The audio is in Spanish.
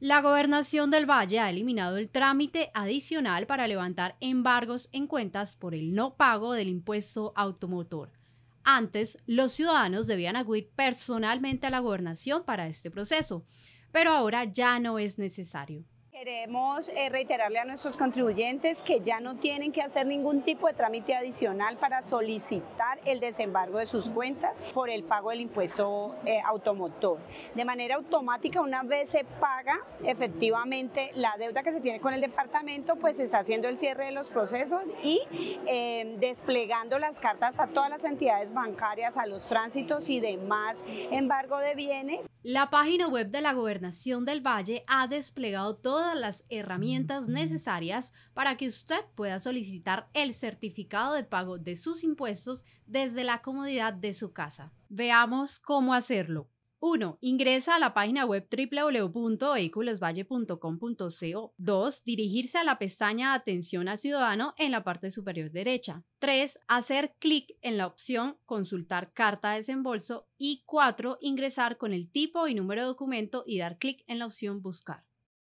La gobernación del Valle ha eliminado el trámite adicional para levantar embargos en cuentas por el no pago del impuesto automotor. Antes, los ciudadanos debían acudir personalmente a la gobernación para este proceso, pero ahora ya no es necesario. Queremos eh, reiterarle a nuestros contribuyentes que ya no tienen que hacer ningún tipo de trámite adicional para solicitar el desembargo de sus cuentas por el pago del impuesto eh, automotor. De manera automática, una vez se paga efectivamente la deuda que se tiene con el departamento, pues se está haciendo el cierre de los procesos y em, desplegando las cartas a todas las entidades bancarias, a los tránsitos y demás embargo de bienes. La página web de la Gobernación del Valle ha desplegado todas las herramientas necesarias para que usted pueda solicitar el certificado de pago de sus impuestos desde la comodidad de su casa. Veamos cómo hacerlo. 1. Ingresa a la página web www.vehiculosvalle.com.co. 2. Dirigirse a la pestaña Atención al Ciudadano en la parte superior derecha. 3. Hacer clic en la opción Consultar carta de desembolso. Y 4. Ingresar con el tipo y número de documento y dar clic en la opción Buscar.